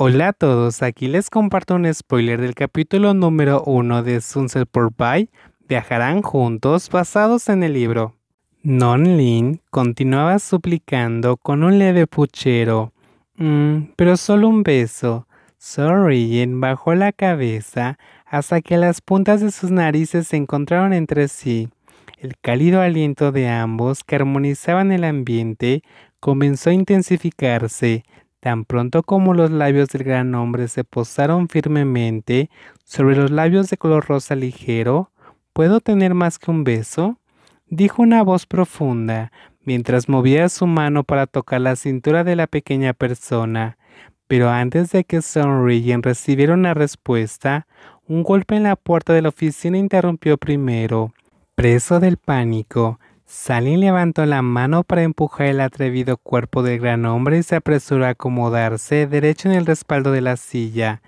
Hola a todos, aquí les comparto un spoiler del capítulo número 1 de Sunset Por Viajarán juntos basados en el libro. Non Lin continuaba suplicando con un leve puchero. Mm, pero solo un beso. y bajó la cabeza hasta que las puntas de sus narices se encontraron entre sí. El cálido aliento de ambos que armonizaban el ambiente comenzó a intensificarse, Tan pronto como los labios del gran hombre se posaron firmemente sobre los labios de color rosa ligero, ¿puedo tener más que un beso? dijo una voz profunda, mientras movía su mano para tocar la cintura de la pequeña persona. Pero antes de que Son Regan recibiera una respuesta, un golpe en la puerta de la oficina interrumpió primero. Preso del pánico, Salín levantó la mano para empujar el atrevido cuerpo del gran hombre y se apresuró a acomodarse derecho en el respaldo de la silla.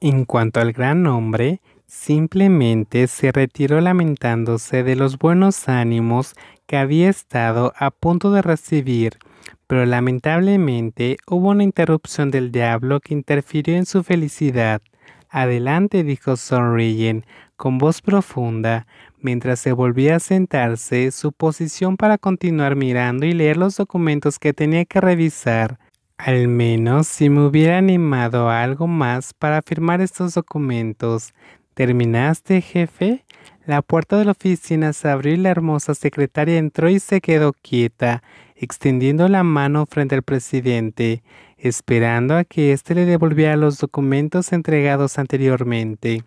En cuanto al gran hombre, simplemente se retiró lamentándose de los buenos ánimos que había estado a punto de recibir, pero lamentablemente hubo una interrupción del diablo que interfirió en su felicidad. Adelante, dijo sonriendo, con voz profunda, mientras se volvía a sentarse, su posición para continuar mirando y leer los documentos que tenía que revisar. Al menos si me hubiera animado a algo más para firmar estos documentos. ¿Terminaste, jefe? La puerta de la oficina se abrió y la hermosa secretaria entró y se quedó quieta, extendiendo la mano frente al presidente, esperando a que éste le devolviera los documentos entregados anteriormente.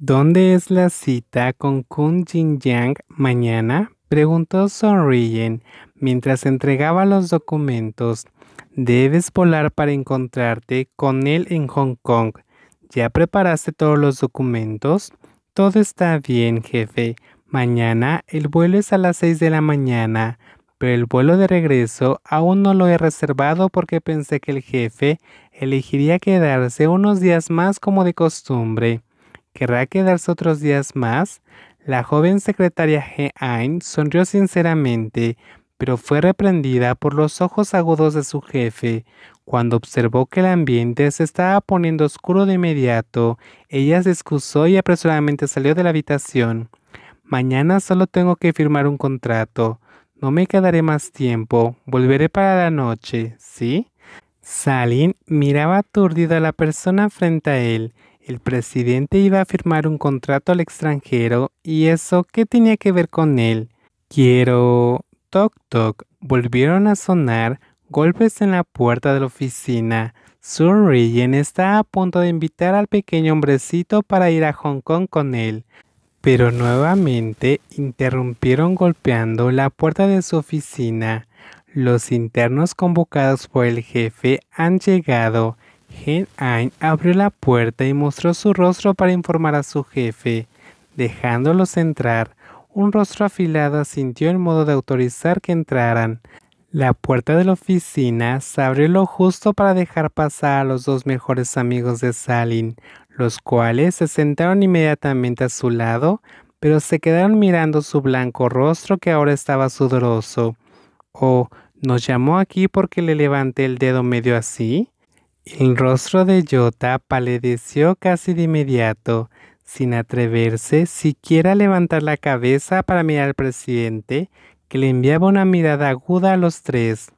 ¿Dónde es la cita con Kun Jin Yang mañana? preguntó Sonrien mientras entregaba los documentos. Debes volar para encontrarte con él en Hong Kong. ¿Ya preparaste todos los documentos? Todo está bien, jefe. Mañana el vuelo es a las seis de la mañana, pero el vuelo de regreso aún no lo he reservado porque pensé que el jefe elegiría quedarse unos días más como de costumbre. ¿Querrá quedarse otros días más? La joven secretaria Heine sonrió sinceramente, pero fue reprendida por los ojos agudos de su jefe. Cuando observó que el ambiente se estaba poniendo oscuro de inmediato, ella se excusó y apresuradamente salió de la habitación. Mañana solo tengo que firmar un contrato. No me quedaré más tiempo. Volveré para la noche, ¿sí? Salin miraba aturdido a la persona frente a él. El presidente iba a firmar un contrato al extranjero y eso qué tenía que ver con él. Quiero... Toc toc. Volvieron a sonar golpes en la puerta de la oficina. Sun Regen está a punto de invitar al pequeño hombrecito para ir a Hong Kong con él. Pero nuevamente interrumpieron golpeando la puerta de su oficina. Los internos convocados por el jefe han llegado. Gen Ain abrió la puerta y mostró su rostro para informar a su jefe. Dejándolos entrar, un rostro afilado sintió el modo de autorizar que entraran. La puerta de la oficina se abrió lo justo para dejar pasar a los dos mejores amigos de Salin, los cuales se sentaron inmediatamente a su lado, pero se quedaron mirando su blanco rostro que ahora estaba sudoroso. Oh, nos llamó aquí porque le levanté el dedo medio así. El rostro de Jota paledeció casi de inmediato, sin atreverse siquiera a levantar la cabeza para mirar al presidente, que le enviaba una mirada aguda a los tres.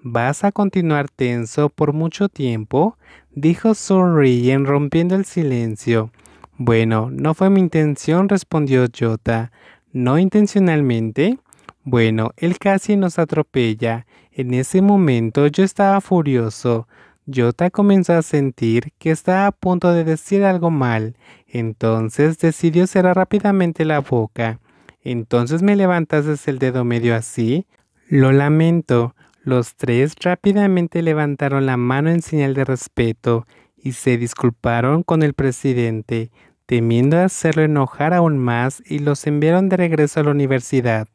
¿Vas a continuar tenso por mucho tiempo? dijo en rompiendo el silencio. Bueno, no fue mi intención, respondió Jota. ¿No intencionalmente? Bueno, él casi nos atropella. En ese momento yo estaba furioso. Jota comenzó a sentir que estaba a punto de decir algo mal. Entonces decidió cerrar rápidamente la boca. Entonces me levantaste el dedo medio así. Lo lamento. Los tres rápidamente levantaron la mano en señal de respeto y se disculparon con el presidente, temiendo hacerlo enojar aún más y los enviaron de regreso a la universidad.